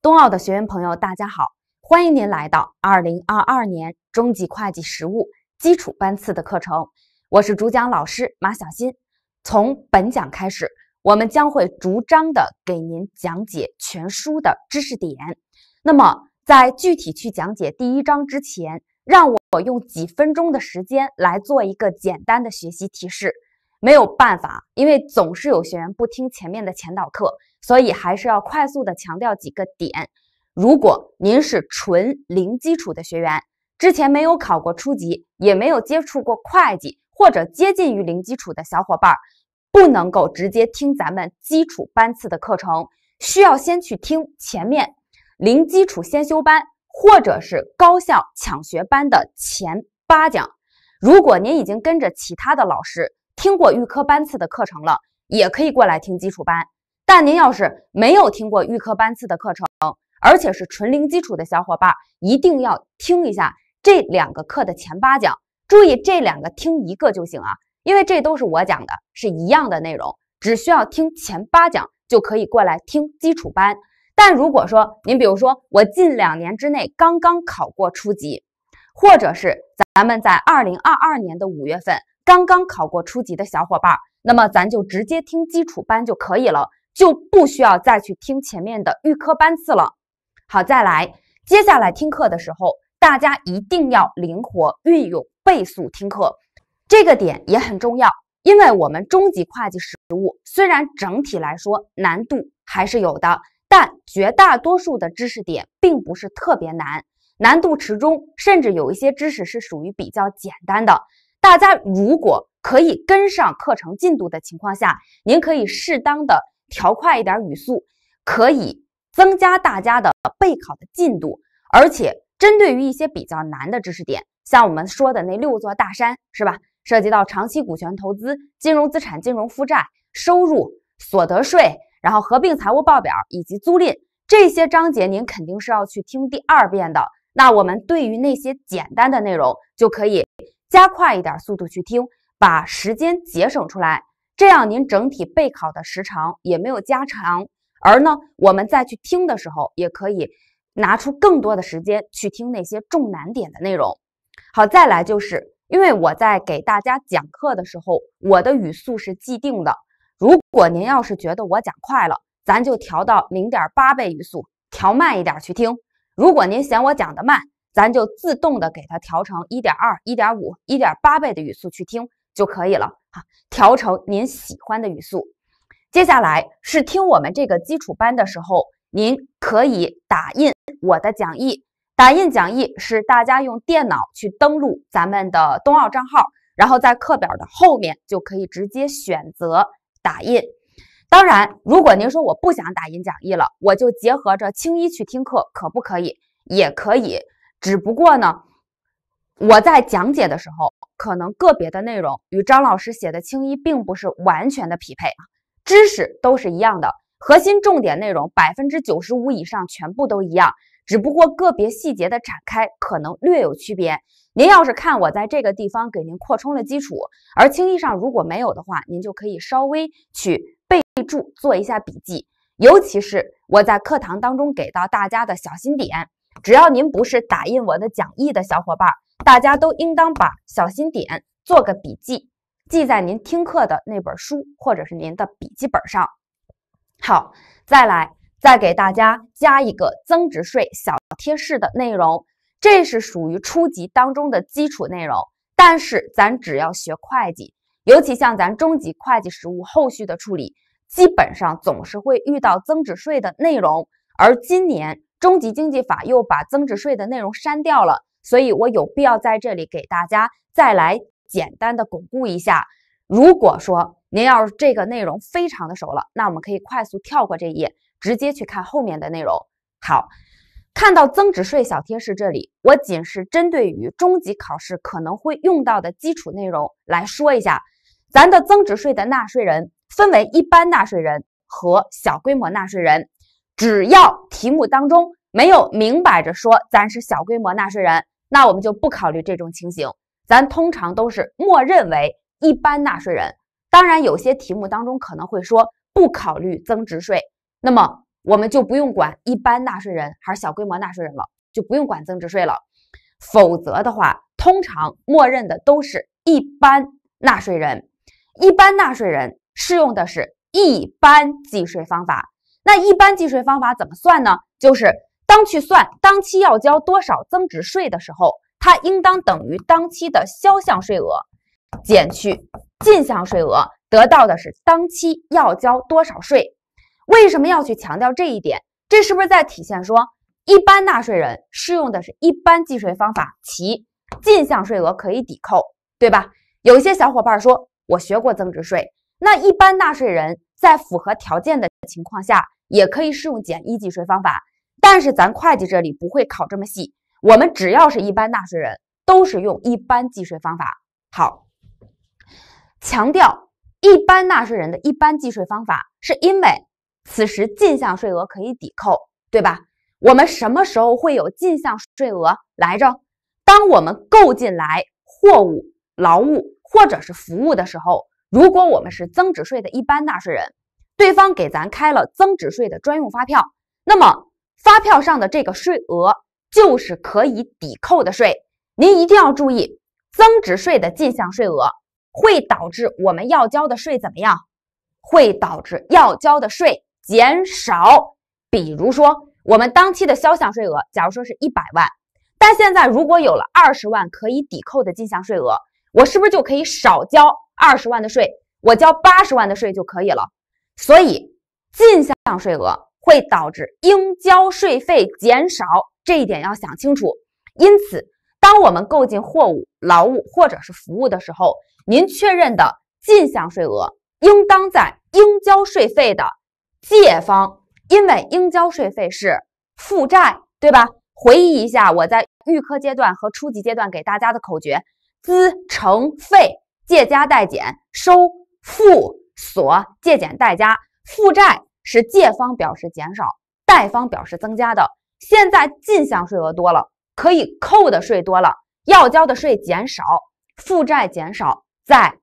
冬奥的学员朋友，大家好，欢迎您来到二零二二年中级会计实务基础班次的课程。我是主讲老师马小新。从本讲开始，我们将会逐章的给您讲解全书的知识点。那么，在具体去讲解第一章之前，让我用几分钟的时间来做一个简单的学习提示。没有办法，因为总是有学员不听前面的前导课。所以还是要快速的强调几个点。如果您是纯零基础的学员，之前没有考过初级，也没有接触过会计，或者接近于零基础的小伙伴，不能够直接听咱们基础班次的课程，需要先去听前面零基础先修班或者是高效抢学班的前八讲。如果您已经跟着其他的老师听过预科班次的课程了，也可以过来听基础班。但您要是没有听过预科班次的课程，而且是纯零基础的小伙伴，一定要听一下这两个课的前八讲。注意，这两个听一个就行啊，因为这都是我讲的，是一样的内容，只需要听前八讲就可以过来听基础班。但如果说您，比如说我近两年之内刚刚考过初级，或者是咱们在二零二二年的五月份刚刚考过初级的小伙伴，那么咱就直接听基础班就可以了。就不需要再去听前面的预科班次了。好，再来，接下来听课的时候，大家一定要灵活运用倍速听课，这个点也很重要。因为我们中级会计实务虽然整体来说难度还是有的，但绝大多数的知识点并不是特别难，难度池中，甚至有一些知识是属于比较简单的。大家如果可以跟上课程进度的情况下，您可以适当的。调快一点语速，可以增加大家的备考的进度。而且针对于一些比较难的知识点，像我们说的那六座大山，是吧？涉及到长期股权投资、金融资产、金融负债、收入、所得税，然后合并财务报表以及租赁这些章节，您肯定是要去听第二遍的。那我们对于那些简单的内容，就可以加快一点速度去听，把时间节省出来。这样，您整体备考的时长也没有加长，而呢，我们再去听的时候，也可以拿出更多的时间去听那些重难点的内容。好，再来就是，因为我在给大家讲课的时候，我的语速是既定的。如果您要是觉得我讲快了，咱就调到零点八倍语速，调慢一点去听；如果您嫌我讲的慢，咱就自动的给它调成一点二、一点五、一点八倍的语速去听。就可以了哈，调成您喜欢的语速。接下来是听我们这个基础班的时候，您可以打印我的讲义。打印讲义是大家用电脑去登录咱们的冬奥账号，然后在课表的后面就可以直接选择打印。当然，如果您说我不想打印讲义了，我就结合着青衣去听课，可不可以？也可以，只不过呢，我在讲解的时候。可能个别的内容与张老师写的青衣并不是完全的匹配，知识都是一样的，核心重点内容百分之九十五以上全部都一样，只不过个别细节的展开可能略有区别。您要是看我在这个地方给您扩充了基础，而青衣上如果没有的话，您就可以稍微去备注做一下笔记，尤其是我在课堂当中给到大家的小心点。只要您不是打印我的讲义的小伙伴，大家都应当把小心点做个笔记，记在您听课的那本书或者是您的笔记本上。好，再来再给大家加一个增值税小贴士的内容，这是属于初级当中的基础内容。但是咱只要学会计，尤其像咱中级会计实务后续的处理，基本上总是会遇到增值税的内容，而今年。中级经济法又把增值税的内容删掉了，所以我有必要在这里给大家再来简单的巩固一下。如果说您要是这个内容非常的熟了，那我们可以快速跳过这一页，直接去看后面的内容。好，看到增值税小贴士这里，我仅是针对于中级考试可能会用到的基础内容来说一下，咱的增值税的纳税人分为一般纳税人和小规模纳税人。只要题目当中没有明摆着说咱是小规模纳税人，那我们就不考虑这种情形。咱通常都是默认为一般纳税人。当然，有些题目当中可能会说不考虑增值税，那么我们就不用管一般纳税人还是小规模纳税人了，就不用管增值税了。否则的话，通常默认的都是一般纳税人。一般纳税人适用的是一般计税方法。那一般计税方法怎么算呢？就是当去算当期要交多少增值税的时候，它应当等于当期的销项税额减去进项税额，得到的是当期要交多少税。为什么要去强调这一点？这是不是在体现说一般纳税人适用的是一般计税方法，其进项税额可以抵扣，对吧？有些小伙伴说，我学过增值税，那一般纳税人。在符合条件的情况下，也可以适用简易计税方法，但是咱会计这里不会考这么细，我们只要是一般纳税人，都是用一般计税方法。好，强调一般纳税人的一般计税方法，是因为此时进项税额可以抵扣，对吧？我们什么时候会有进项税额来着？当我们购进来货物、劳务或者是服务的时候。如果我们是增值税的一般纳税人，对方给咱开了增值税的专用发票，那么发票上的这个税额就是可以抵扣的税。您一定要注意，增值税的进项税额会导致我们要交的税怎么样？会导致要交的税减少。比如说，我们当期的销项税额，假如说是一百万，但现在如果有了二十万可以抵扣的进项税额，我是不是就可以少交？二十万的税，我交八十万的税就可以了。所以，进项税额会导致应交税费减少，这一点要想清楚。因此，当我们购进货物、劳务或者是服务的时候，您确认的进项税额应当在应交税费的借方，因为应交税费是负债，对吧？回忆一下我在预科阶段和初级阶段给大家的口诀：资成费。借加贷减，收付所借减贷加，负债是借方表示减少，贷方表示增加的。现在进项税额多了，可以扣的税多了，要交的税减少，负债减少在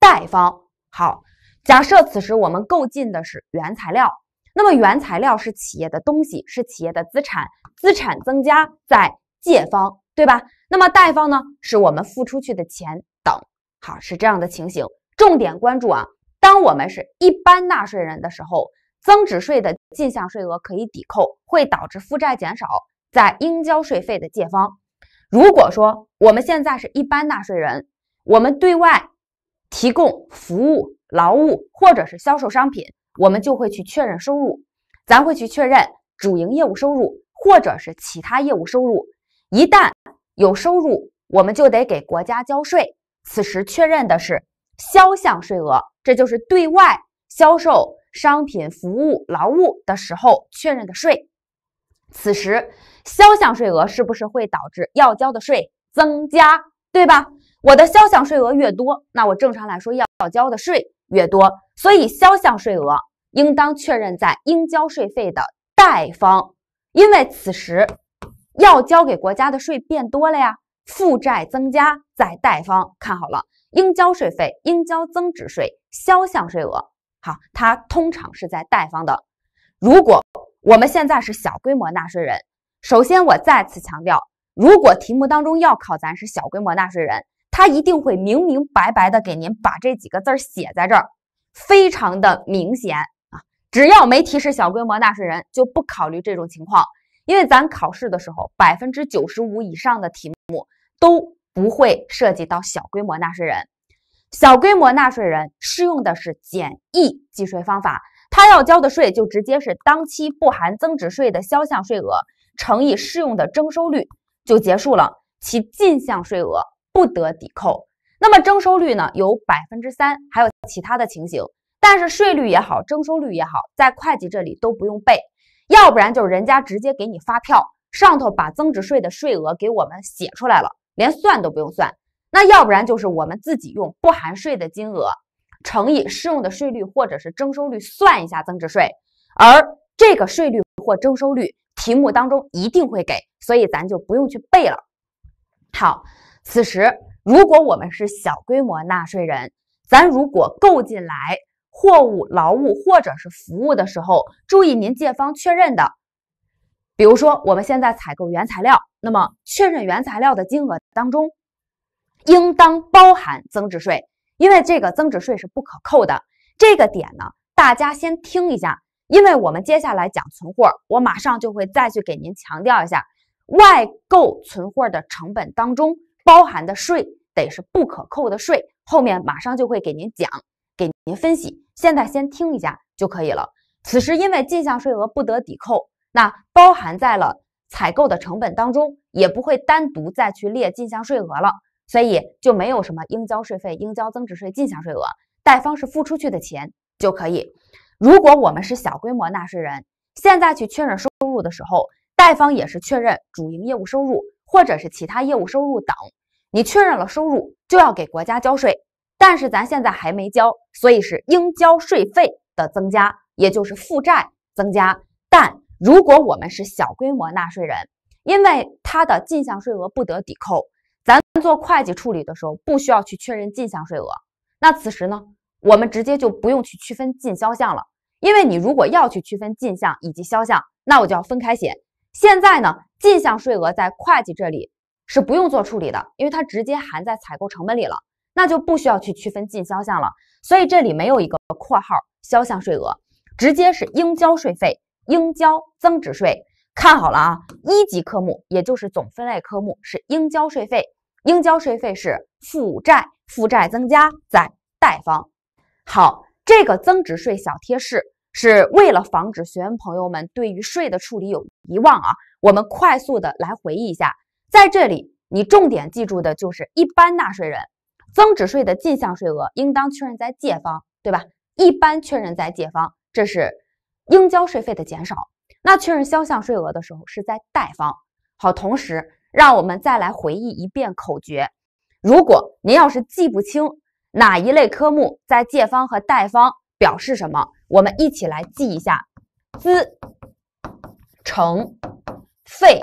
贷方。好，假设此时我们购进的是原材料，那么原材料是企业的东西，是企业的资产，资产增加在借方，对吧？那么贷方呢，是我们付出去的钱。好，是这样的情形。重点关注啊！当我们是一般纳税人的时候，增值税的进项税额可以抵扣，会导致负债减少，在应交税费的借方。如果说我们现在是一般纳税人，我们对外提供服务、劳务或者是销售商品，我们就会去确认收入，咱会去确认主营业务收入或者是其他业务收入。一旦有收入，我们就得给国家交税。此时确认的是销项税额，这就是对外销售商品、服务、劳务的时候确认的税。此时销项税额是不是会导致要交的税增加？对吧？我的销项税额越多，那我正常来说要交的税越多，所以销项税额应当确认在应交税费的贷方，因为此时要交给国家的税变多了呀。负债增加在贷方，看好了，应交税费、应交增值税、销项税额，好，它通常是在贷方的。如果我们现在是小规模纳税人，首先我再次强调，如果题目当中要考咱是小规模纳税人，他一定会明明白白的给您把这几个字儿写在这儿，非常的明显啊。只要没提示小规模纳税人，就不考虑这种情况，因为咱考试的时候，百分之九十五以上的题目。都不会涉及到小规模纳税人，小规模纳税人适用的是简易计税方法，他要交的税就直接是当期不含增值税的销项税额乘以适用的征收率就结束了，其进项税额不得抵扣。那么征收率呢？有百分之三，还有其他的情形。但是税率也好，征收率也好，在会计这里都不用背，要不然就是人家直接给你发票。上头把增值税的税额给我们写出来了，连算都不用算。那要不然就是我们自己用不含税的金额乘以适用的税率或者是征收率算一下增值税。而这个税率或征收率题目当中一定会给，所以咱就不用去背了。好，此时如果我们是小规模纳税人，咱如果购进来货物、劳务或者是服务的时候，注意您借方确认的。比如说，我们现在采购原材料，那么确认原材料的金额当中，应当包含增值税，因为这个增值税是不可扣的。这个点呢，大家先听一下，因为我们接下来讲存货，我马上就会再去给您强调一下，外购存货的成本当中包含的税得是不可扣的税。后面马上就会给您讲，给您分析。现在先听一下就可以了。此时，因为进项税额不得抵扣。那包含在了采购的成本当中，也不会单独再去列进项税额了，所以就没有什么应交税费、应交增值税、进项税额。贷方是付出去的钱就可以。如果我们是小规模纳税人，现在去确认收入的时候，贷方也是确认主营业务收入或者是其他业务收入等。你确认了收入，就要给国家交税，但是咱现在还没交，所以是应交税费的增加，也就是负债增加，但。如果我们是小规模纳税人，因为它的进项税额不得抵扣，咱做会计处理的时候不需要去确认进项税额。那此时呢，我们直接就不用去区分进销项了，因为你如果要去区分进项以及销项，那我就要分开写。现在呢，进项税额在会计这里是不用做处理的，因为它直接含在采购成本里了，那就不需要去区分进销项了。所以这里没有一个括号，销项税额直接是应交税费。应交增值税，看好了啊！一级科目也就是总分类科目是应交税费，应交税费是负债，负债增加在贷方。好，这个增值税小贴士是为了防止学员朋友们对于税的处理有遗忘啊。我们快速的来回忆一下，在这里你重点记住的就是一般纳税人增值税的进项税额应当确认在借方，对吧？一般确认在借方，这是。应交税费的减少，那确认销项税额的时候是在贷方。好，同时让我们再来回忆一遍口诀。如果您要是记不清哪一类科目在借方和贷方表示什么，我们一起来记一下：资、成、费，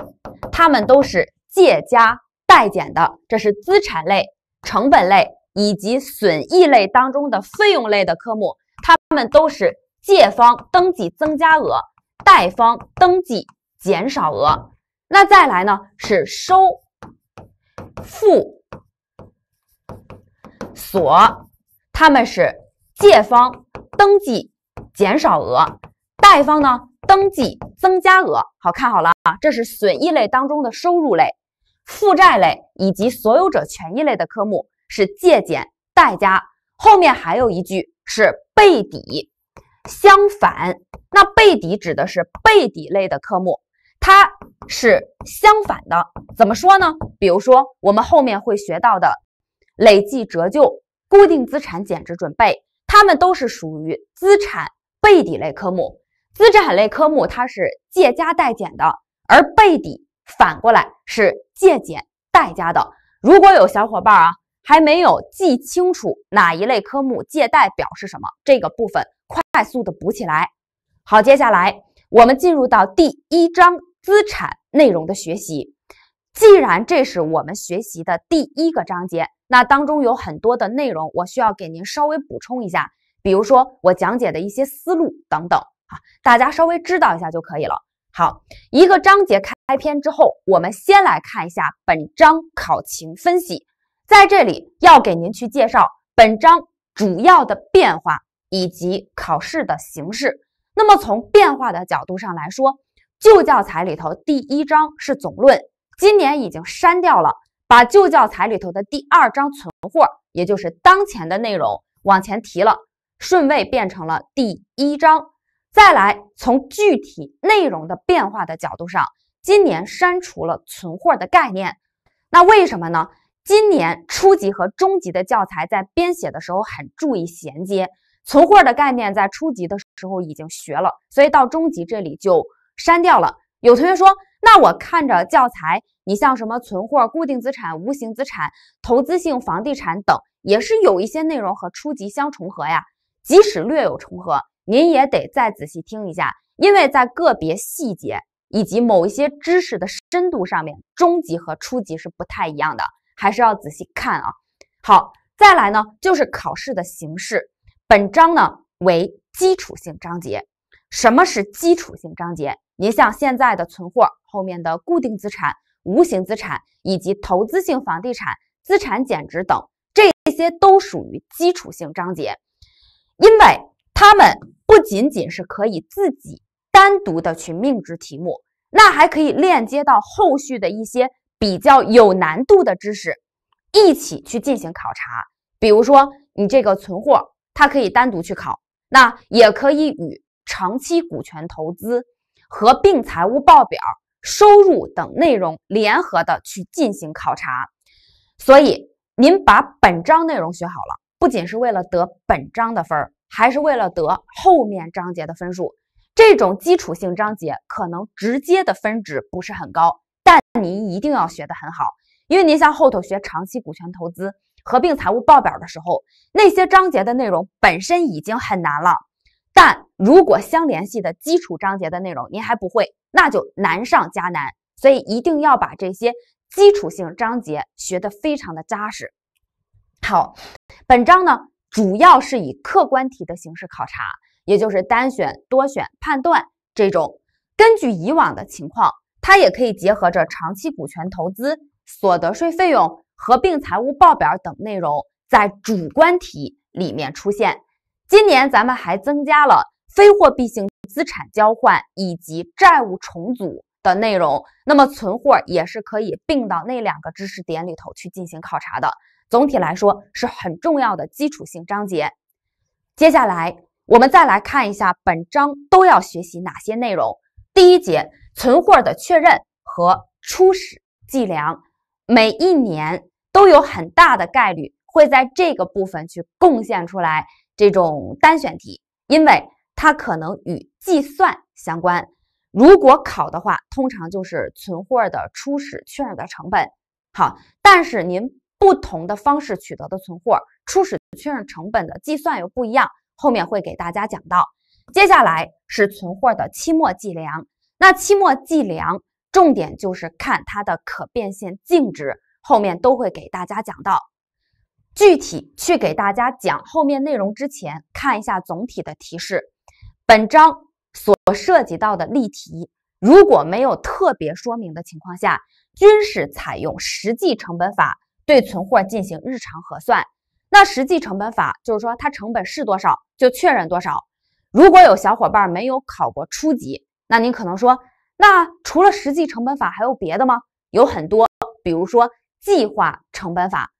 它们都是借加贷减的。这是资产类、成本类以及损益类当中的费用类的科目，它们都是。借方登记增加额，贷方登记减少额。那再来呢？是收、付、所，他们是借方登记减少额，贷方呢登记增加额。好看好了啊，这是损益类当中的收入类、负债类以及所有者权益类的科目是借减贷加。后面还有一句是备抵。相反，那背底指的是背底类的科目，它是相反的。怎么说呢？比如说，我们后面会学到的累计折旧、固定资产减值准备，它们都是属于资产背底类科目。资产类科目它是借加贷减的，而背底反过来是借减贷加的。如果有小伙伴啊还没有记清楚哪一类科目借贷表示什么，这个部分。快速的补起来。好，接下来我们进入到第一章资产内容的学习。既然这是我们学习的第一个章节，那当中有很多的内容，我需要给您稍微补充一下，比如说我讲解的一些思路等等啊，大家稍微知道一下就可以了。好，一个章节开篇之后，我们先来看一下本章考情分析，在这里要给您去介绍本章主要的变化。以及考试的形式。那么从变化的角度上来说，旧教材里头第一章是总论，今年已经删掉了，把旧教材里头的第二章存货，也就是当前的内容往前提了，顺位变成了第一章。再来从具体内容的变化的角度上，今年删除了存货的概念。那为什么呢？今年初级和中级的教材在编写的时候很注意衔接。存货的概念在初级的时候已经学了，所以到中级这里就删掉了。有同学说，那我看着教材，你像什么存货、固定资产、无形资产、投资性房地产等，也是有一些内容和初级相重合呀。即使略有重合，您也得再仔细听一下，因为在个别细节以及某一些知识的深度上面，中级和初级是不太一样的，还是要仔细看啊。好，再来呢，就是考试的形式。本章呢为基础性章节。什么是基础性章节？您像现在的存货、后面的固定资产、无形资产以及投资性房地产、资产减值等，这些都属于基础性章节，因为它们不仅仅是可以自己单独的去命制题目，那还可以链接到后续的一些比较有难度的知识一起去进行考察。比如说你这个存货。它可以单独去考，那也可以与长期股权投资、合并财务报表、收入等内容联合的去进行考察。所以您把本章内容学好了，不仅是为了得本章的分儿，还是为了得后面章节的分数。这种基础性章节可能直接的分值不是很高，但您一定要学得很好，因为您像后头学长期股权投资。合并财务报表的时候，那些章节的内容本身已经很难了，但如果相联系的基础章节的内容您还不会，那就难上加难。所以一定要把这些基础性章节学得非常的扎实。好，本章呢主要是以客观题的形式考察，也就是单选、多选、判断这种。根据以往的情况，它也可以结合着长期股权投资、所得税费用。合并财务报表等内容在主观题里面出现。今年咱们还增加了非货币性资产交换以及债务重组的内容，那么存货也是可以并到那两个知识点里头去进行考察的。总体来说是很重要的基础性章节。接下来我们再来看一下本章都要学习哪些内容。第一节，存货的确认和初始计量。每一年都有很大的概率会在这个部分去贡献出来这种单选题，因为它可能与计算相关。如果考的话，通常就是存货的初始确认的成本。好，但是您不同的方式取得的存货初始确认成本的计算又不一样，后面会给大家讲到。接下来是存货的期末计量，那期末计量。重点就是看它的可变现净值，后面都会给大家讲到。具体去给大家讲后面内容之前，看一下总体的提示。本章所涉及到的例题，如果没有特别说明的情况下，均是采用实际成本法对存货进行日常核算。那实际成本法就是说，它成本是多少就确认多少。如果有小伙伴没有考过初级，那您可能说。那除了实际成本法还有别的吗？有很多，比如说计划成本法。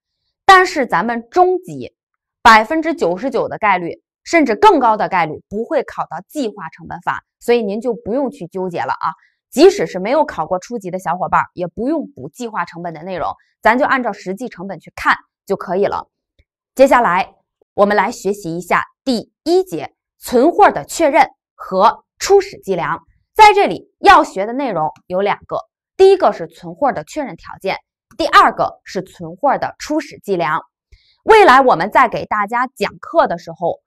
但是咱们中级百分之九十九的概率，甚至更高的概率不会考到计划成本法，所以您就不用去纠结了啊。即使是没有考过初级的小伙伴，也不用补计划成本的内容，咱就按照实际成本去看就可以了。接下来我们来学习一下第一节存货的确认和初始计量。在这里要学的内容有两个，第一个是存货的确认条件，第二个是存货的初始计量。未来我们在给大家讲课的时候，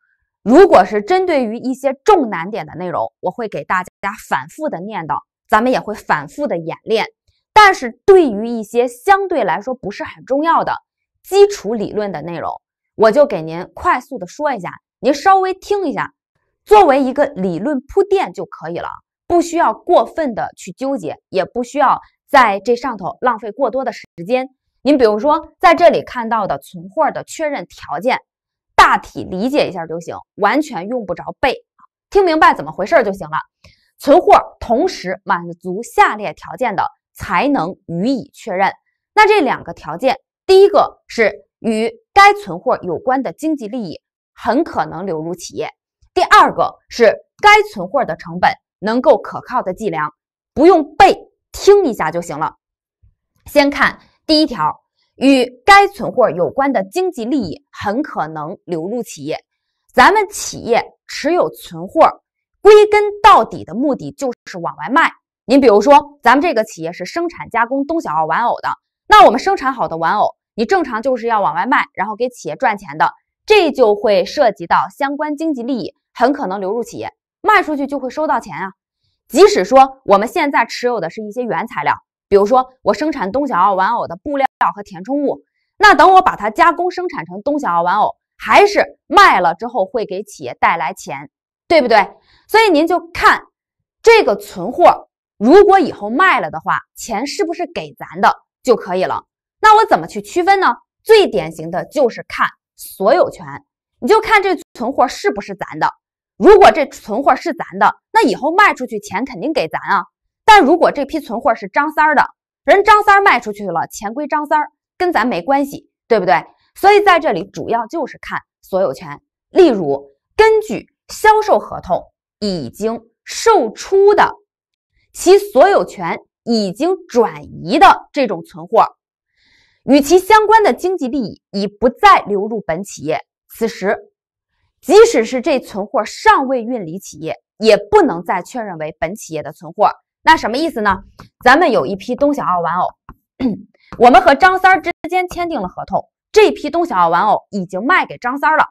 如果是针对于一些重难点的内容，我会给大家反复的念叨，咱们也会反复的演练。但是对于一些相对来说不是很重要的基础理论的内容，我就给您快速的说一下，您稍微听一下，作为一个理论铺垫就可以了。不需要过分的去纠结，也不需要在这上头浪费过多的时间。您比如说，在这里看到的存货的确认条件，大体理解一下就行，完全用不着背，听明白怎么回事就行了。存货同时满足下列条件的，才能予以确认。那这两个条件，第一个是与该存货有关的经济利益很可能流入企业，第二个是该存货的成本。能够可靠的计量，不用背，听一下就行了。先看第一条，与该存货有关的经济利益很可能流入企业。咱们企业持有存货，归根到底的目的就是往外卖。您比如说，咱们这个企业是生产加工东小奥玩偶的，那我们生产好的玩偶，你正常就是要往外卖，然后给企业赚钱的，这就会涉及到相关经济利益很可能流入企业。卖出去就会收到钱啊，即使说我们现在持有的是一些原材料，比如说我生产东小奥玩偶的布料和填充物，那等我把它加工生产成东小奥玩偶，还是卖了之后会给企业带来钱，对不对？所以您就看这个存货，如果以后卖了的话，钱是不是给咱的就可以了？那我怎么去区分呢？最典型的就是看所有权，你就看这存货是不是咱的。如果这存货是咱的，那以后卖出去钱肯定给咱啊。但如果这批存货是张三儿的，人张三儿卖出去了，钱归张三儿，跟咱没关系，对不对？所以在这里主要就是看所有权。例如，根据销售合同已经售出的，其所有权已经转移的这种存货，与其相关的经济利益已不再流入本企业，此时。即使是这存货尚未运离企业，也不能再确认为本企业的存货。那什么意思呢？咱们有一批东小奥玩偶，我们和张三之间签订了合同，这批东小奥玩偶已经卖给张三了。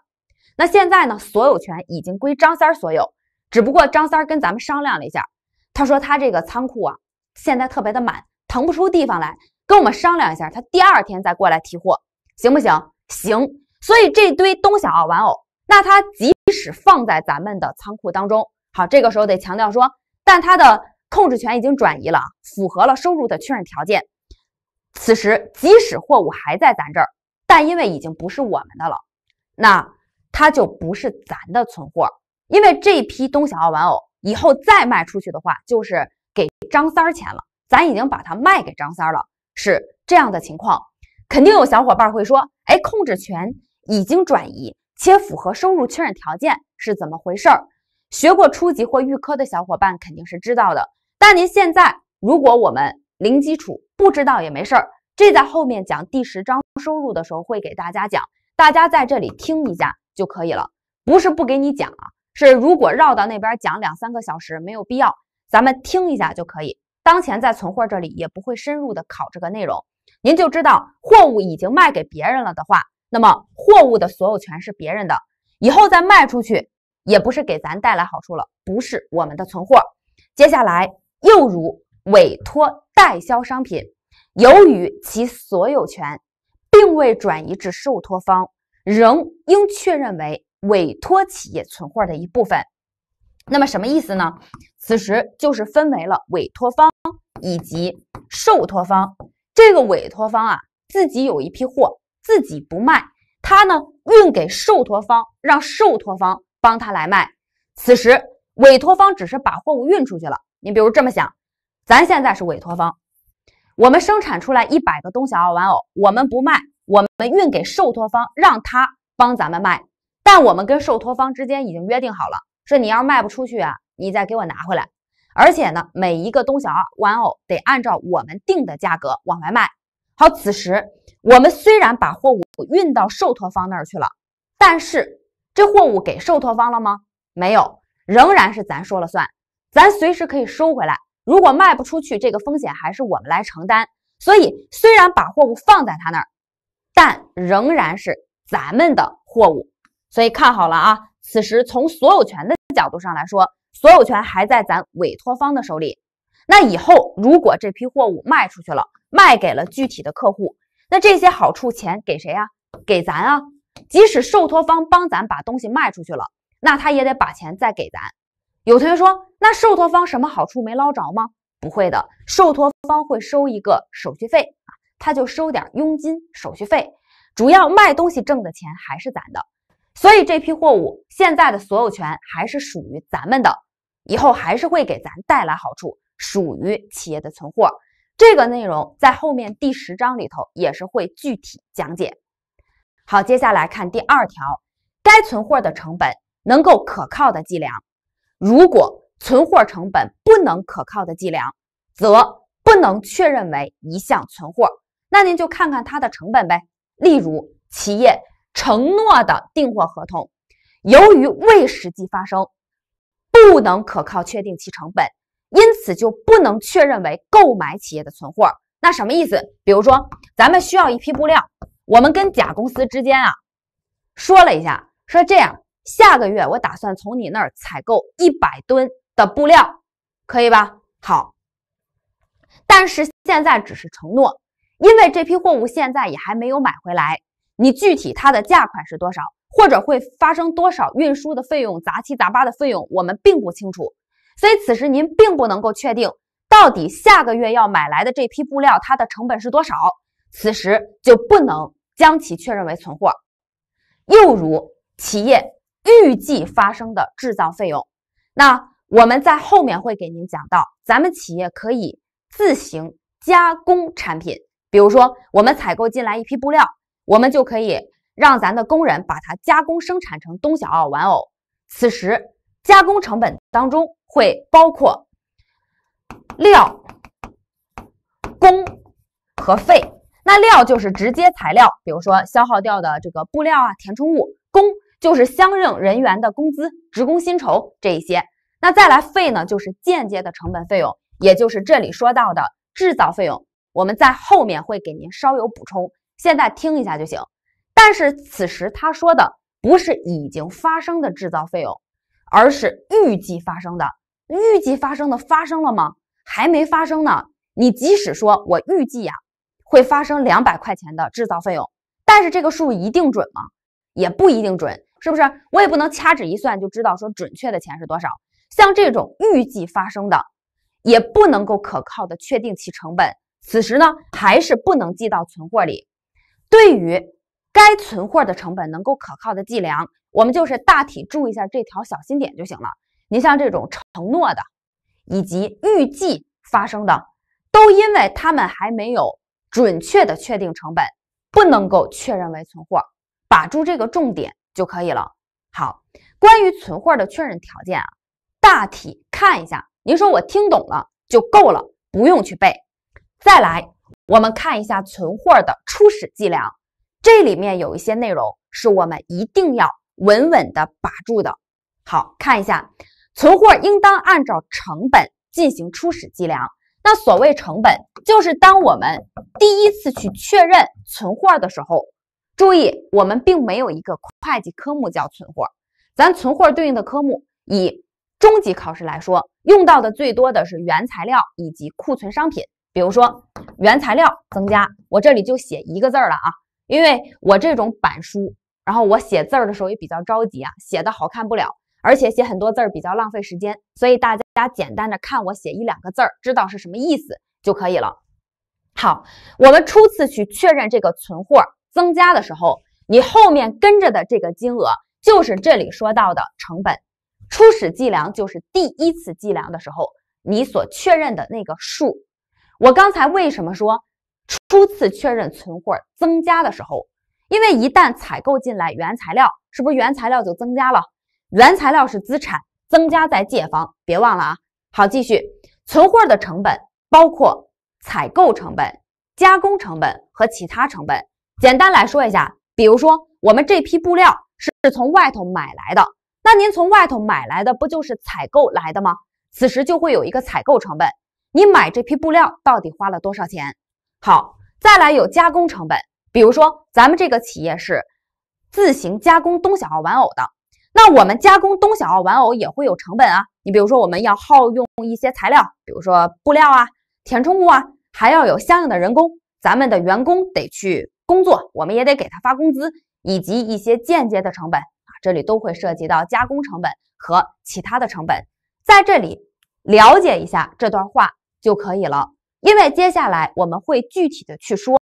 那现在呢，所有权已经归张三所有，只不过张三跟咱们商量了一下，他说他这个仓库啊现在特别的满，腾不出地方来，跟我们商量一下，他第二天再过来提货，行不行？行。所以这堆东小奥玩偶。那它即使放在咱们的仓库当中，好，这个时候得强调说，但它的控制权已经转移了，符合了收入的确认条件。此时，即使货物还在咱这儿，但因为已经不是我们的了，那它就不是咱的存货。因为这批东小奥玩偶以后再卖出去的话，就是给张三儿钱了。咱已经把它卖给张三儿了，是这样的情况。肯定有小伙伴会说，哎，控制权已经转移。且符合收入确认条件是怎么回事儿？学过初级或预科的小伙伴肯定是知道的。但您现在如果我们零基础不知道也没事儿，这在后面讲第十章收入的时候会给大家讲，大家在这里听一下就可以了。不是不给你讲啊，是如果绕到那边讲两三个小时没有必要，咱们听一下就可以。当前在存货这里也不会深入的考这个内容，您就知道货物已经卖给别人了的话。那么货物的所有权是别人的，以后再卖出去也不是给咱带来好处了，不是我们的存货。接下来又如委托代销商品，由于其所有权并未转移至受托方，仍应确认为委托企业存货的一部分。那么什么意思呢？此时就是分为了委托方以及受托方。这个委托方啊，自己有一批货。自己不卖，他呢运给受托方，让受托方帮他来卖。此时委托方只是把货物运出去了。你比如这么想，咱现在是委托方，我们生产出来一百个东小二玩偶，我们不卖，我们运给受托方，让他帮咱们卖。但我们跟受托方之间已经约定好了，说你要卖不出去啊，你再给我拿回来。而且呢，每一个东小二玩偶得按照我们定的价格往外卖。好，此时。我们虽然把货物运到受托方那儿去了，但是这货物给受托方了吗？没有，仍然是咱说了算，咱随时可以收回来。如果卖不出去，这个风险还是我们来承担。所以，虽然把货物放在他那儿，但仍然是咱们的货物。所以看好了啊，此时从所有权的角度上来说，所有权还在咱委托方的手里。那以后如果这批货物卖出去了，卖给了具体的客户。那这些好处钱给谁呀？给咱啊！即使受托方帮咱把东西卖出去了，那他也得把钱再给咱。有同学说，那受托方什么好处没捞着吗？不会的，受托方会收一个手续费，他就收点佣金、手续费，主要卖东西挣的钱还是咱的。所以这批货物现在的所有权还是属于咱们的，以后还是会给咱带来好处，属于企业的存货。这个内容在后面第十章里头也是会具体讲解。好，接下来看第二条，该存货的成本能够可靠的计量。如果存货成本不能可靠的计量，则不能确认为一项存货。那您就看看它的成本呗。例如，企业承诺的订货合同，由于未实际发生，不能可靠确定其成本。因此就不能确认为购买企业的存货。那什么意思？比如说，咱们需要一批布料，我们跟甲公司之间啊说了一下，说这样，下个月我打算从你那儿采购一百吨的布料，可以吧？好。但是现在只是承诺，因为这批货物现在也还没有买回来。你具体它的价款是多少，或者会发生多少运输的费用、杂七杂八的费用，我们并不清楚。所以此时您并不能够确定到底下个月要买来的这批布料它的成本是多少，此时就不能将其确认为存货。又如企业预计发生的制造费用，那我们在后面会给您讲到，咱们企业可以自行加工产品，比如说我们采购进来一批布料，我们就可以让咱的工人把它加工生产成东小奥玩偶，此时。加工成本当中会包括料、工和费。那料就是直接材料，比如说消耗掉的这个布料啊、填充物；工就是相应人员的工资、职工薪酬这一些。那再来费呢，就是间接的成本费用，也就是这里说到的制造费用。我们在后面会给您稍有补充，现在听一下就行。但是此时他说的不是已经发生的制造费用。而是预计发生的，预计发生的发生了吗？还没发生呢。你即使说我预计呀，会发生两百块钱的制造费用，但是这个数一定准吗？也不一定准，是不是？我也不能掐指一算就知道说准确的钱是多少。像这种预计发生的，也不能够可靠的确定其成本。此时呢，还是不能记到存货里。对于该存货的成本能够可靠的计量。我们就是大体注意一下这条小心点就行了。您像这种承诺的以及预计发生的，都因为他们还没有准确的确定成本，不能够确认为存货。把住这个重点就可以了。好，关于存货的确认条件啊，大体看一下。您说我听懂了就够了，不用去背。再来，我们看一下存货的初始计量，这里面有一些内容是我们一定要。稳稳的把住的，好看一下，存货应当按照成本进行初始计量。那所谓成本，就是当我们第一次去确认存货的时候，注意，我们并没有一个会计科目叫存货，咱存货对应的科目，以中级考试来说，用到的最多的是原材料以及库存商品。比如说原材料增加，我这里就写一个字了啊，因为我这种板书。然后我写字儿的时候也比较着急啊，写的好看不了，而且写很多字儿比较浪费时间，所以大家简单的看我写一两个字儿，知道是什么意思就可以了。好，我们初次去确认这个存货增加的时候，你后面跟着的这个金额就是这里说到的成本。初始计量就是第一次计量的时候你所确认的那个数。我刚才为什么说初次确认存货增加的时候？因为一旦采购进来原材料，是不是原材料就增加了？原材料是资产，增加在借方，别忘了啊。好，继续，存货的成本包括采购成本、加工成本和其他成本。简单来说一下，比如说我们这批布料是从外头买来的，那您从外头买来的不就是采购来的吗？此时就会有一个采购成本，你买这批布料到底花了多少钱？好，再来有加工成本。比如说，咱们这个企业是自行加工东小奥玩偶的，那我们加工东小奥玩偶也会有成本啊。你比如说，我们要耗用一些材料，比如说布料啊、填充物啊，还要有相应的人工，咱们的员工得去工作，我们也得给他发工资，以及一些间接的成本啊，这里都会涉及到加工成本和其他的成本。在这里了解一下这段话就可以了，因为接下来我们会具体的去说。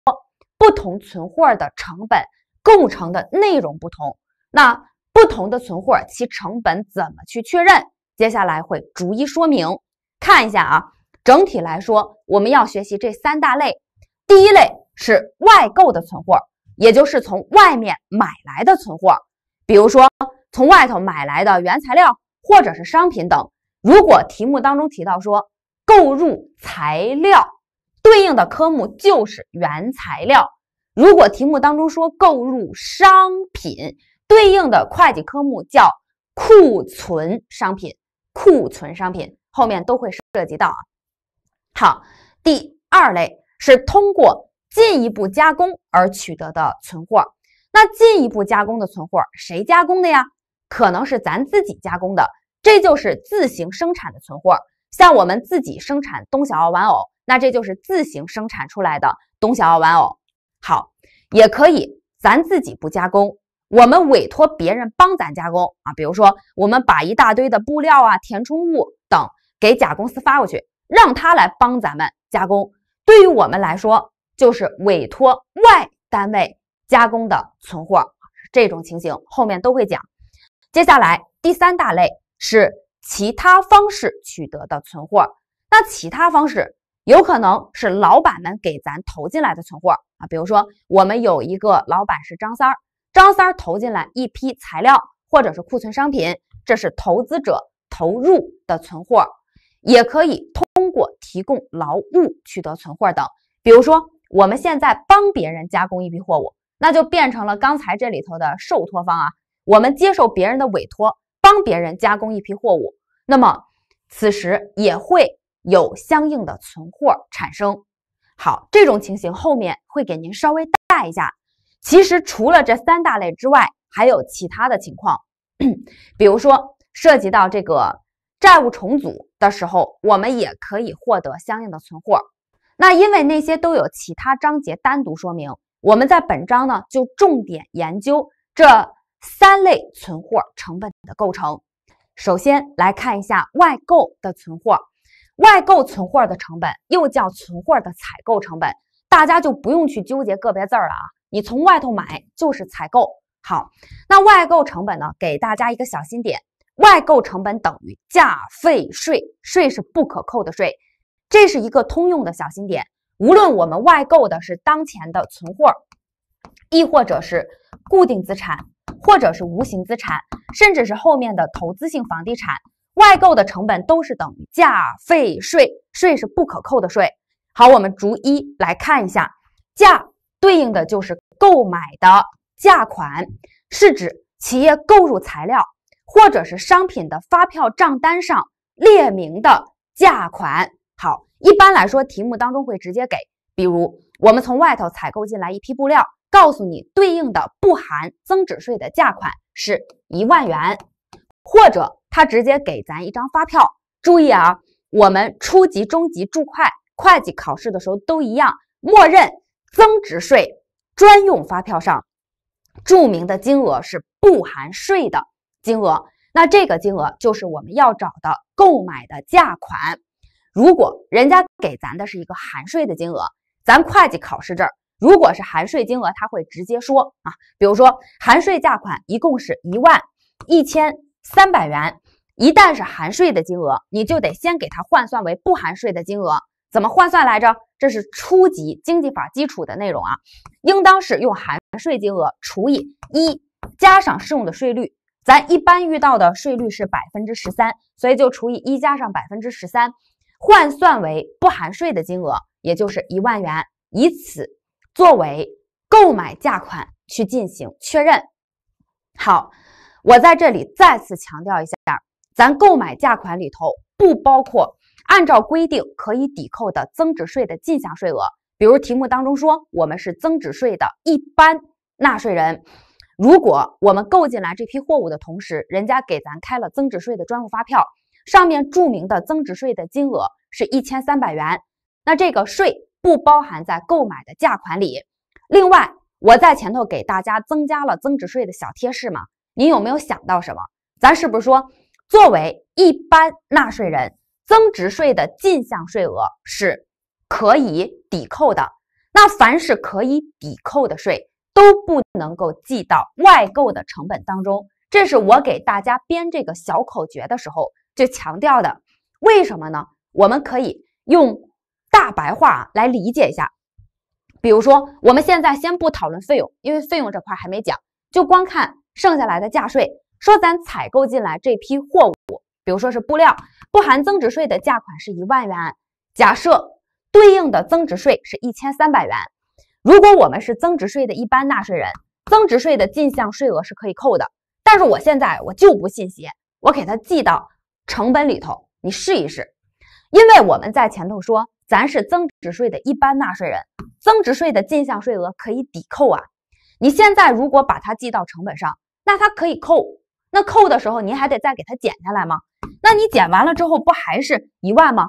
不同存货的成本构成的内容不同，那不同的存货其成本怎么去确认？接下来会逐一说明。看一下啊，整体来说，我们要学习这三大类。第一类是外购的存货，也就是从外面买来的存货，比如说从外头买来的原材料或者是商品等。如果题目当中提到说购入材料，对应的科目就是原材料。如果题目当中说购入商品，对应的会计科目叫库存商品。库存商品后面都会涉及到。啊。好，第二类是通过进一步加工而取得的存货。那进一步加工的存货谁加工的呀？可能是咱自己加工的，这就是自行生产的存货。像我们自己生产东小奥玩偶。那这就是自行生产出来的东小奥玩偶，好，也可以，咱自己不加工，我们委托别人帮咱加工啊。比如说，我们把一大堆的布料啊、填充物等给甲公司发过去，让他来帮咱们加工。对于我们来说，就是委托外单位加工的存货，这种情形后面都会讲。接下来第三大类是其他方式取得的存货，那其他方式。有可能是老板们给咱投进来的存货啊，比如说我们有一个老板是张三儿，张三儿投进来一批材料或者是库存商品，这是投资者投入的存货，也可以通过提供劳务取得存货等。比如说我们现在帮别人加工一批货物，那就变成了刚才这里头的受托方啊，我们接受别人的委托，帮别人加工一批货物，那么此时也会。有相应的存货产生，好，这种情形后面会给您稍微带一下。其实除了这三大类之外，还有其他的情况，比如说涉及到这个债务重组的时候，我们也可以获得相应的存货。那因为那些都有其他章节单独说明，我们在本章呢就重点研究这三类存货成本的构成。首先来看一下外购的存货。外购存货的成本又叫存货的采购成本，大家就不用去纠结个别字儿了啊。你从外头买就是采购。好，那外购成本呢？给大家一个小心点，外购成本等于价费税，税是不可扣的税，这是一个通用的小心点。无论我们外购的是当前的存货，亦或者是固定资产，或者是无形资产，甚至是后面的投资性房地产。外购的成本都是等于价费税，税是不可扣的税。好，我们逐一来看一下，价对应的就是购买的价款，是指企业购入材料或者是商品的发票账单上列明的价款。好，一般来说题目当中会直接给，比如我们从外头采购进来一批布料，告诉你对应的不含增值税的价款是一万元，或者。他直接给咱一张发票，注意啊，我们初级、中级、注会会计考试的时候都一样，默认增值税专用发票上注明的金额是不含税的金额，那这个金额就是我们要找的购买的价款。如果人家给咱的是一个含税的金额，咱会计考试这儿如果是含税金额，他会直接说啊，比如说含税价款一共是一万一千三百元。一旦是含税的金额，你就得先给它换算为不含税的金额。怎么换算来着？这是初级经济法基础的内容啊，应当是用含税金额除以一加上适用的税率。咱一般遇到的税率是百分之十三，所以就除以一加上百分之十三，换算为不含税的金额，也就是一万元，以此作为购买价款去进行确认。好，我在这里再次强调一下。咱购买价款里头不包括按照规定可以抵扣的增值税的进项税额，比如题目当中说我们是增值税的一般纳税人，如果我们购进来这批货物的同时，人家给咱开了增值税的专用发票，上面注明的增值税的金额是一千三百元，那这个税不包含在购买的价款里。另外，我在前头给大家增加了增值税的小贴士嘛，您有没有想到什么？咱是不是说？作为一般纳税人，增值税的进项税额是可以抵扣的。那凡是可以抵扣的税，都不能够记到外购的成本当中。这是我给大家编这个小口诀的时候就强调的。为什么呢？我们可以用大白话来理解一下。比如说，我们现在先不讨论费用，因为费用这块还没讲，就光看剩下来的价税。说咱采购进来这批货物，比如说是布料，不含增值税的价款是一万元，假设对应的增值税是一千三百元。如果我们是增值税的一般纳税人，增值税的进项税额是可以扣的。但是我现在我就不信邪，我给它记到成本里头，你试一试。因为我们在前头说，咱是增值税的一般纳税人，增值税的进项税额可以抵扣啊。你现在如果把它记到成本上，那它可以扣。那扣的时候，您还得再给它减下来吗？那你减完了之后，不还是一万吗？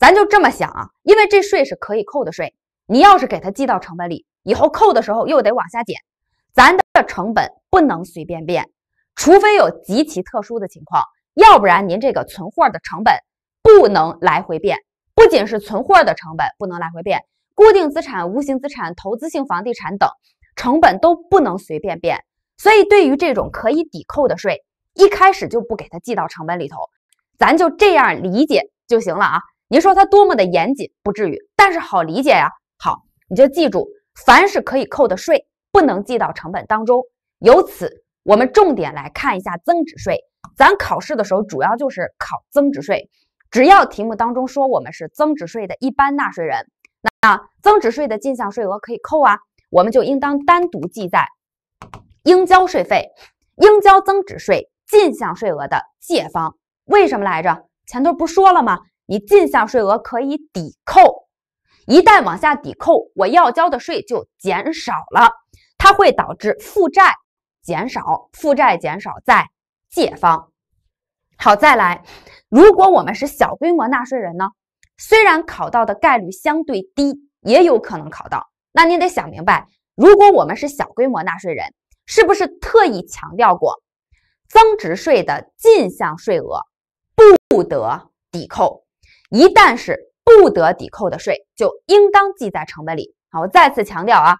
咱就这么想啊，因为这税是可以扣的税，你要是给它记到成本里，以后扣的时候又得往下减，咱的成本不能随便变，除非有极其特殊的情况，要不然您这个存货的成本不能来回变，不仅是存货的成本不能来回变，固定资产、无形资产、投资性房地产等成本都不能随便变。所以，对于这种可以抵扣的税，一开始就不给它记到成本里头，咱就这样理解就行了啊。您说它多么的严谨，不至于，但是好理解呀。好，你就记住，凡是可以扣的税，不能记到成本当中。由此，我们重点来看一下增值税。咱考试的时候主要就是考增值税。只要题目当中说我们是增值税的一般纳税人，那增值税的进项税额可以扣啊，我们就应当单独记在应交税费，应交增值税进项税额的借方，为什么来着？前头不说了吗？你进项税额可以抵扣，一旦往下抵扣，我要交的税就减少了，它会导致负债减少，负债减少在借方。好，再来，如果我们是小规模纳税人呢？虽然考到的概率相对低，也有可能考到。那你得想明白，如果我们是小规模纳税人。是不是特意强调过，增值税的进项税额不得抵扣？一旦是不得抵扣的税，就应当记在成本里。好，我再次强调啊，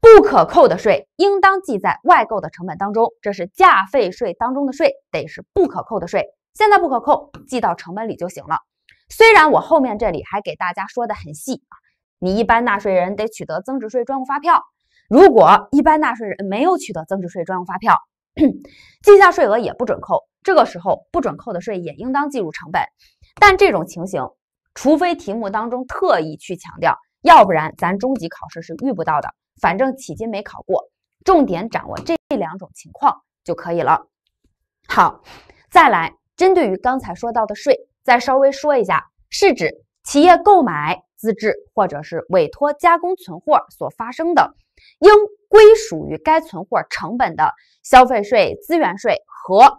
不可扣的税应当记在外购的成本当中。这是价费税当中的税，得是不可扣的税。现在不可扣，记到成本里就行了。虽然我后面这里还给大家说的很细啊，你一般纳税人得取得增值税专用发票。如果一般纳税人没有取得增值税专用发票，进 项税额也不准扣。这个时候不准扣的税也应当计入成本。但这种情形，除非题目当中特意去强调，要不然咱中级考试是遇不到的。反正迄今没考过，重点掌握这两种情况就可以了。好，再来针对于刚才说到的税，再稍微说一下，是指。企业购买资质或者是委托加工存货所发生的，应归属于该存货成本的消费税、资源税和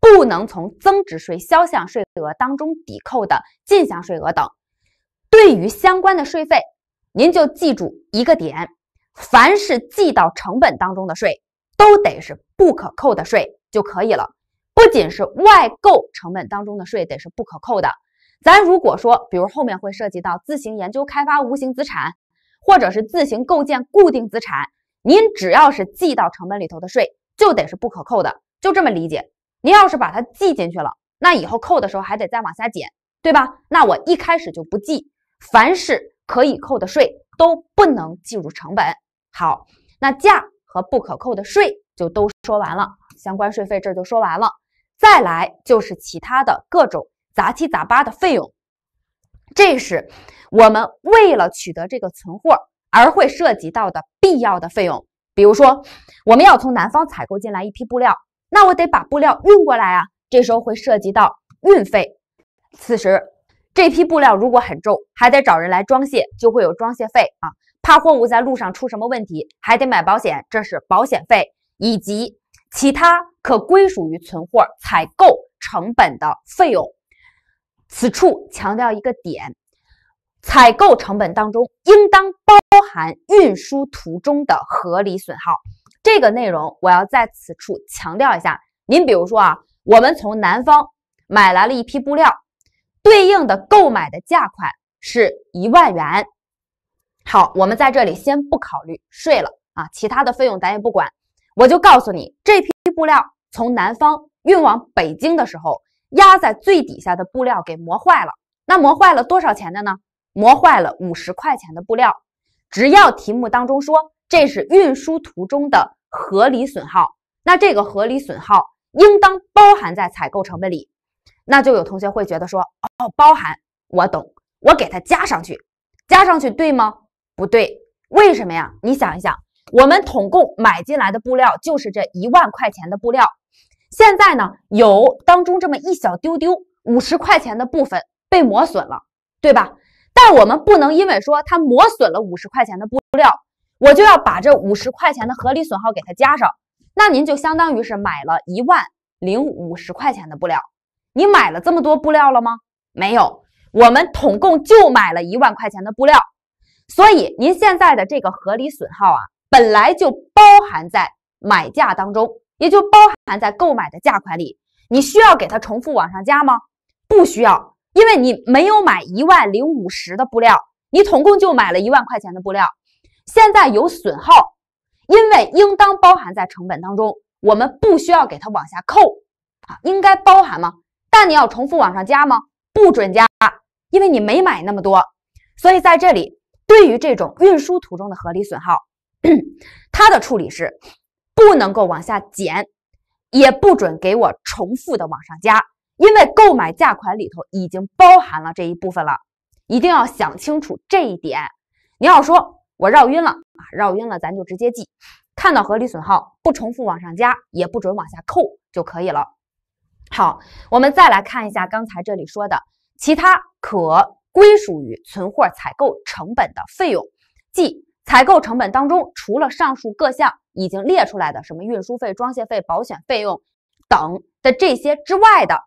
不能从增值税销项税额当中抵扣的进项税额等，对于相关的税费，您就记住一个点：凡是记到成本当中的税，都得是不可扣的税就可以了。不仅是外购成本当中的税得是不可扣的。咱如果说，比如后面会涉及到自行研究开发无形资产，或者是自行构建固定资产，您只要是记到成本里头的税，就得是不可扣的，就这么理解。您要是把它记进去了，那以后扣的时候还得再往下减，对吧？那我一开始就不记，凡是可以扣的税都不能计入成本。好，那价和不可扣的税就都说完了，相关税费这就说完了。再来就是其他的各种。杂七杂八的费用，这是我们为了取得这个存货而会涉及到的必要的费用。比如说，我们要从南方采购进来一批布料，那我得把布料运过来啊，这时候会涉及到运费。此时，这批布料如果很重，还得找人来装卸，就会有装卸费啊。怕货物在路上出什么问题，还得买保险，这是保险费以及其他可归属于存货采购成本的费用。此处强调一个点，采购成本当中应当包含运输途中的合理损耗。这个内容我要在此处强调一下。您比如说啊，我们从南方买来了一批布料，对应的购买的价款是一万元。好，我们在这里先不考虑税了啊，其他的费用咱也不管。我就告诉你，这批布料从南方运往北京的时候。压在最底下的布料给磨坏了，那磨坏了多少钱的呢？磨坏了五十块钱的布料。只要题目当中说这是运输途中的合理损耗，那这个合理损耗应当包含在采购成本里。那就有同学会觉得说哦，包含，我懂，我给它加上去，加上去对吗？不对，为什么呀？你想一想，我们统共买进来的布料就是这一万块钱的布料。现在呢，有当中这么一小丢丢五十块钱的部分被磨损了，对吧？但我们不能因为说它磨损了五十块钱的布料，我就要把这五十块钱的合理损耗给它加上。那您就相当于是买了一万零五十块钱的布料，你买了这么多布料了吗？没有，我们统共就买了一万块钱的布料。所以您现在的这个合理损耗啊，本来就包含在买价当中。也就包含在购买的价款里，你需要给它重复往上加吗？不需要，因为你没有买一万零五十的布料，你总共就买了一万块钱的布料，现在有损耗，因为应当包含在成本当中，我们不需要给它往下扣啊，应该包含吗？但你要重复往上加吗？不准加，因为你没买那么多，所以在这里对于这种运输途中的合理损耗，它的处理是。不能够往下减，也不准给我重复的往上加，因为购买价款里头已经包含了这一部分了，一定要想清楚这一点。你要说我绕晕了啊，绕晕了，咱就直接记，看到合理损耗不重复往上加，也不准往下扣就可以了。好，我们再来看一下刚才这里说的其他可归属于存货采购成本的费用，记。采购成本当中，除了上述各项已经列出来的什么运输费、装卸费、保险费用等的这些之外的，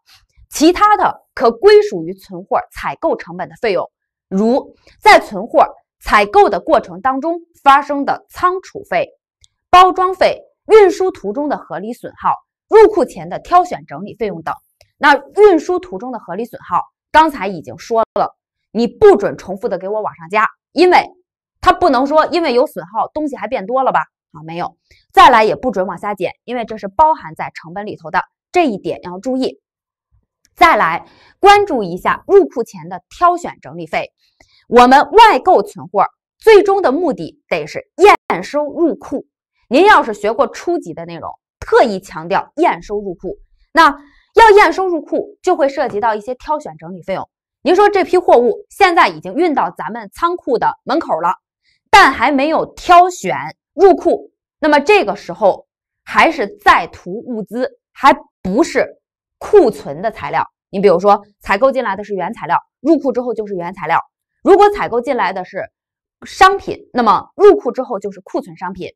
其他的可归属于存货采购成本的费用，如在存货采购的过程当中发生的仓储费、包装费、运输途中的合理损耗、入库前的挑选整理费用等。那运输途中的合理损耗，刚才已经说了，你不准重复的给我往上加，因为。它不能说因为有损耗，东西还变多了吧？啊，没有，再来也不准往下减，因为这是包含在成本里头的，这一点要注意。再来关注一下入库前的挑选整理费。我们外购存货最终的目的得是验收入库。您要是学过初级的内容，特意强调验收入库，那要验收入库就会涉及到一些挑选整理费用。您说这批货物现在已经运到咱们仓库的门口了。但还没有挑选入库，那么这个时候还是在途物资，还不是库存的材料。你比如说，采购进来的是原材料，入库之后就是原材料；如果采购进来的是商品，那么入库之后就是库存商品。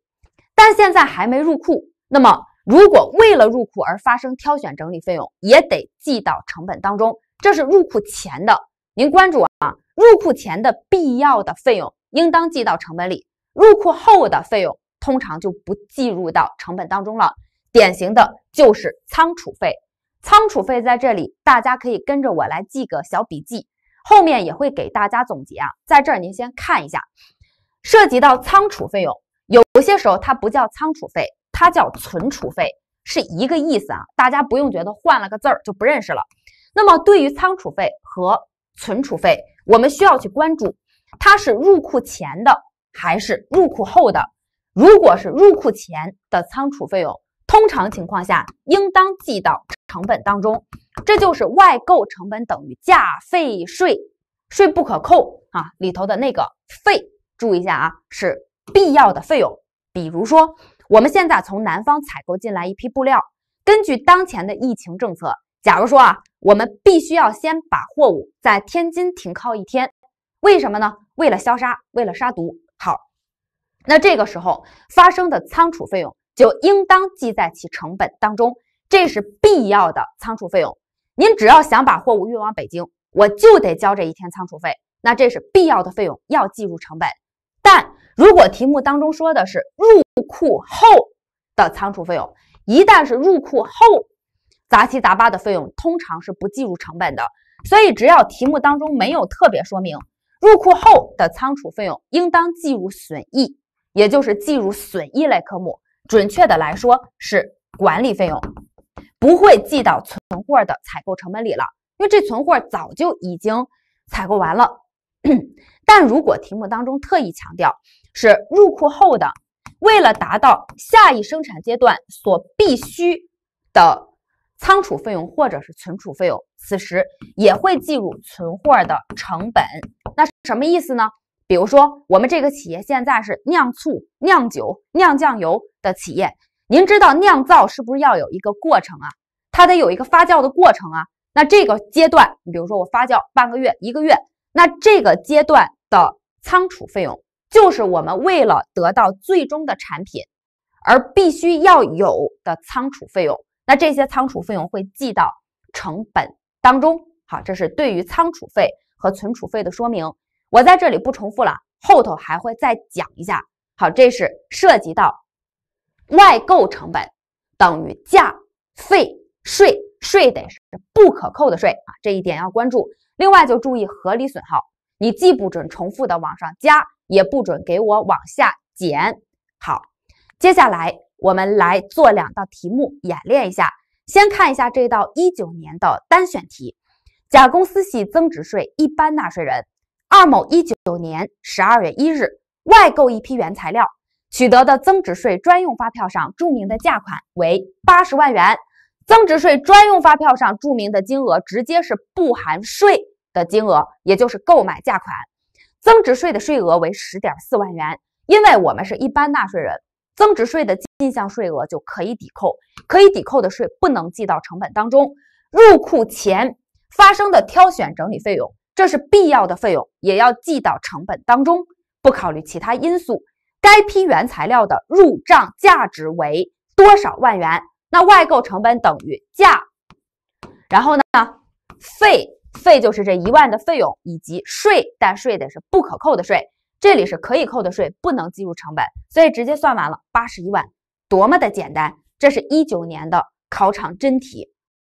但现在还没入库，那么如果为了入库而发生挑选整理费用，也得记到成本当中，这是入库前的。您关注啊，入库前的必要的费用。应当记到成本里，入库后的费用通常就不计入到成本当中了。典型的就是仓储费，仓储费在这里，大家可以跟着我来记个小笔记，后面也会给大家总结啊。在这儿您先看一下，涉及到仓储费用，有些时候它不叫仓储费，它叫存储费，是一个意思啊。大家不用觉得换了个字儿就不认识了。那么对于仓储费和存储费，我们需要去关注。它是入库前的还是入库后的？如果是入库前的仓储费用，通常情况下应当记到成本当中。这就是外购成本等于价费税税不可扣啊里头的那个费，注意一下啊，是必要的费用。比如说我们现在从南方采购进来一批布料，根据当前的疫情政策，假如说啊，我们必须要先把货物在天津停靠一天。为什么呢？为了消杀，为了杀毒。好，那这个时候发生的仓储费用就应当记在其成本当中，这是必要的仓储费用。您只要想把货物运往北京，我就得交这一天仓储费。那这是必要的费用，要计入成本。但如果题目当中说的是入库后的仓储费用，一旦是入库后杂七杂八的费用，通常是不计入成本的。所以，只要题目当中没有特别说明。入库后的仓储费用应当计入损益，也就是计入损益类科目。准确的来说是管理费用，不会记到存货的采购成本里了，因为这存货早就已经采购完了。但如果题目当中特意强调是入库后的，为了达到下一生产阶段所必须的。仓储费用或者是存储费用，此时也会计入存货的成本。那什么意思呢？比如说，我们这个企业现在是酿醋、酿酒、酿酱油的企业，您知道酿造是不是要有一个过程啊？它得有一个发酵的过程啊。那这个阶段，你比如说我发酵半个月、一个月，那这个阶段的仓储费用，就是我们为了得到最终的产品而必须要有的仓储费用。那这些仓储费用会记到成本当中。好，这是对于仓储费和存储费的说明。我在这里不重复了，后头还会再讲一下。好，这是涉及到外购成本等于价费税税得是不可扣的税啊，这一点要关注。另外就注意合理损耗，你既不准重复的往上加，也不准给我往下减。好，接下来。我们来做两道题目演练一下，先看一下这道一九年的单选题。甲公司系增值税一般纳税人。二某一九年十二月一日，外购一批原材料，取得的增值税专用发票上注明的价款为八十万元，增值税专用发票上注明的金额直接是不含税的金额，也就是购买价款。增值税的税额为十点四万元，因为我们是一般纳税人。增值税的进项税额就可以抵扣，可以抵扣的税不能记到成本当中。入库前发生的挑选整理费用，这是必要的费用，也要记到成本当中。不考虑其他因素，该批原材料的入账价值为多少万元？那外购成本等于价，然后呢？费费就是这一万的费用，以及税，但税的是不可扣的税。这里是可以扣的税，不能计入成本，所以直接算完了，八十一万，多么的简单！这是一九年的考场真题。